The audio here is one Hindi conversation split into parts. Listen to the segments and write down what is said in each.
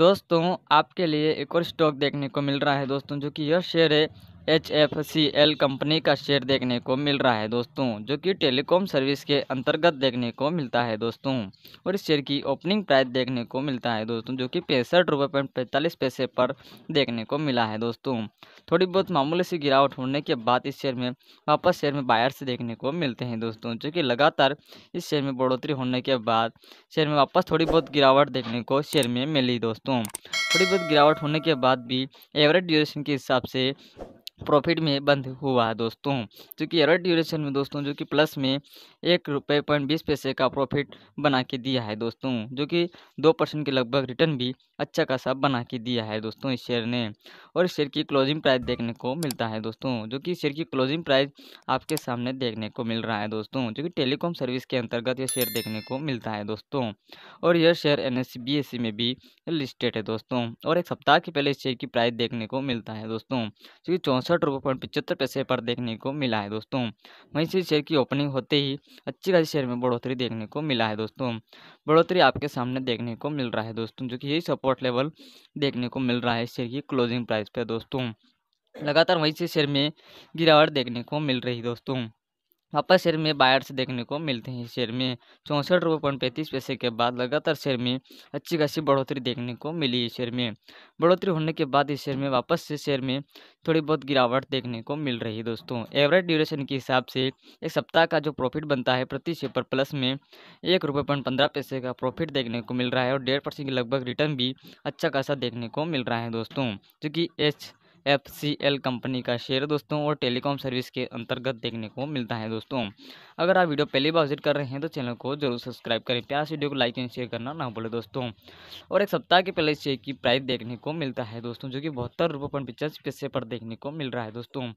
दोस्तों आपके लिए एक और स्टॉक देखने को मिल रहा है दोस्तों जो कि यह शेयर है H F C L company का शेयर देखने को मिल रहा है दोस्तों जो कि टेलीकॉम सर्विस के अंतर्गत देखने को मिलता है दोस्तों और इस शेयर की ओपनिंग प्राइस देखने को मिलता है दोस्तों जो कि पैंसठ रुपये पॉइंट पैंतालीस पैसे पर देखने को मिला है दोस्तों थोड़ी बहुत मामूली सी गिरावट होने के बाद इस शेयर में वापस शेयर में बायर्स देखने को मिलते हैं दोस्तों जो कि लगातार इस शेयर में बढ़ोतरी होने के बाद शेयर में वापस थोड़ी बहुत गिरावट देखने को शेयर में मिली दोस्तों थोड़ी बहुत गिरावट होने के बाद भी एवरेज ड्यूरेशन के हिसाब से प्रॉफिट में बंद हुआ दोस्तों जो कि एरर ड्यूरेशन में दोस्तों जो कि प्लस में एक रुपये पॉइंट बीस पैसे का प्रॉफिट बना के दिया है दोस्तों जो कि दो परसेंट के लगभग रिटर्न भी अच्छा खासा बना के दिया है दोस्तों इस शेयर ने और इस शेयर की क्लोजिंग प्राइस देखने को मिलता है दोस्तों जो कि शेयर की क्लोजिंग प्राइस आपके सामने देखने को मिल रहा है दोस्तों जो कि टेलीकॉम सर्विस के अंतर्गत यह शेयर देखने को मिलता है दोस्तों और यह शेयर एन एस में भी लिस्टेड है दोस्तों और एक सप्ताह के पहले इस शेयर की प्राइस देखने को मिलता है दोस्तों जो कि चौंसठ सड़सठ रुपये पॉइंट पचहत्तर पैसे पर देखने को मिला है दोस्तों वहीं से शेयर की ओपनिंग होते ही अच्छी खासी शेयर में बढ़ोतरी देखने को मिला है दोस्तों बढ़ोतरी आपके सामने देखने को मिल रहा है दोस्तों जो कि यही सपोर्ट लेवल देखने को मिल रहा है शेयर की क्लोजिंग प्राइस पर दोस्तों लगातार वहीं से शेयर में गिरावट देखने को मिल रही दोस्तों वापस शेयर में बायर्स देखने को मिलते हैं शेयर में चौंसठ रुपये पॉइंट पैंतीस पैसे के बाद लगातार शेयर में अच्छी खासी बढ़ोतरी देखने को मिली शेयर में बढ़ोतरी होने के बाद इस शेयर में वापस से शेयर में थोड़ी बहुत गिरावट देखने को मिल रही है दोस्तों एवरेज ड्यूरेशन के हिसाब से एक सप्ताह का जो प्रॉफिट बनता है प्रति शेयर पर प्लस में एक रुपये पॉइंट पंद्रह पैसे का प्रॉफिट देखने को मिल रहा है और डेढ़ परसेंट के लगभग रिटर्न भी अच्छा खासा देखने को मिल रहा है दोस्तों जो कि एच एफ कंपनी का शेयर दोस्तों और टेलीकॉम सर्विस के अंतर्गत देखने को मिलता है दोस्तों अगर आप वीडियो पहली बार विजिट कर रहे हैं तो चैनल को जरूर सब्सक्राइब करें प्यार वीडियो को लाइक एंड शेयर करना ना भूलें दोस्तों और एक सप्ताह के पहले शेयर की प्राइस देखने को मिलता है दोस्तों जो कि बहत्तर रुपये पॉइंट पचास पैसे पर देखने को मिल रहा है दोस्तों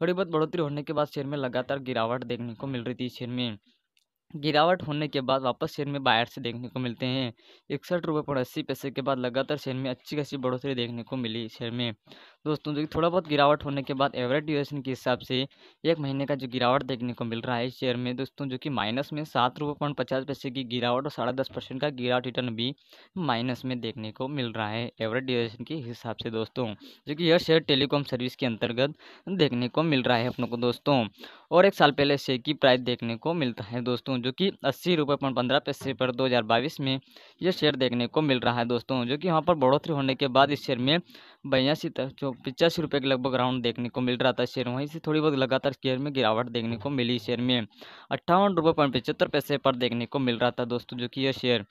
थोड़ी बहुत बढ़ोतरी होने के बाद शेयर में लगातार गिरावट देखने को मिल रही थी शेयर में गिरावट होने के बाद वापस शेयर में बायर से देखने को मिलते हैं इकसठ रुपये पर अस्सी पैसे के बाद लगातार शेयर में अच्छी खासी बढ़ोतरी देखने को मिली शेयर में दोस्तों जो कि थोड़ा बहुत गिरावट होने के बाद एवरेज ड्यूरेशन के हिसाब से एक महीने का जो गिरावट देखने को मिल रहा है इस शेयर में दोस्तों जो कि माइनस में सात रुपये पॉइंट पचास पैसे की गिरावट और साढ़े दस परसेंट का गिरावट रिटर्न भी माइनस में देखने को मिल रहा है एवरेज ड्यूरेशन के हिसाब से दोस्तों जो कि यह शेयर टेलीकॉम सर्विस के अंतर्गत देखने को मिल रहा है अपनों को दोस्तों और एक साल पहले शेयर की प्राइस देखने को मिलता है दोस्तों जो कि अस्सी रुपये पॉइंट पंद्रह पैसे पर दो हज़ार बाईस में यह शेयर देखने को मिल रहा है दोस्तों जो कि वहाँ पर बढ़ोतरी होने के बाद इस शेयर में बयासी जो पिचासी पचासी रुपये के लगभग राउंड देखने को मिल रहा था शेयर वहीं से थोड़ी बहुत लगातार शेयर में गिरावट देखने को मिली शेयर में अट्ठावन रुपये पचहत्तर पैसे पर देखने को मिल रहा था दोस्तों जो कि यह शेयर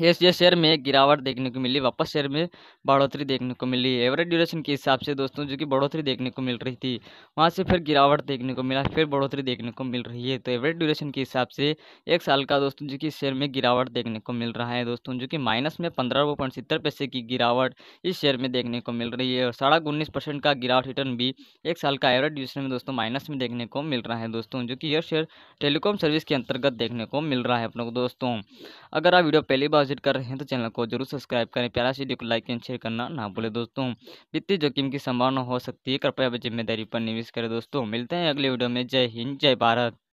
यस ये शेयर में गिरावट देखने को मिली वापस शेयर में बढ़ोतरी देखने को मिली एवरेज ड्यूरेशन के हिसाब से दोस्तों जो कि बढ़ोतरी देखने को मिल रही थी वहाँ से फिर गिरावट देखने को मिला फिर बढ़ोतरी देखने को मिल रही है तो एवरेज ड्यूरेशन के हिसाब से एक साल का दोस्तों जो कि शेयर में गिरावट देखने को मिल रहा है दोस्तों जो कि माइनस में पंद्रह पैसे की गिरावट इस शेयर में देखने को मिल रही है और साढ़ा उन्नीस परसेंट का गिरावट रिटर्न भी एक साल का एवरेज ड्यूरेशन में दोस्तों माइनस में देखने को मिल रहा है दोस्तों जो कि यह शेयर टेलीकॉम सर्विस के अंतर्गत देखने को मिल रहा है अपने को दोस्तों अगर आप वीडियो पहली बार विजिट कर रहे हैं तो चैनल को जरूर सब्सक्राइब करें प्यारा वीडियो को लाइक एंड शेयर करना ना भूलें दोस्तों वित्तीय जोखिम की संभावना हो सकती है कृपया जिम्मेदारी पर निवेश करें दोस्तों मिलते हैं अगले वीडियो में जय हिंद जय भारत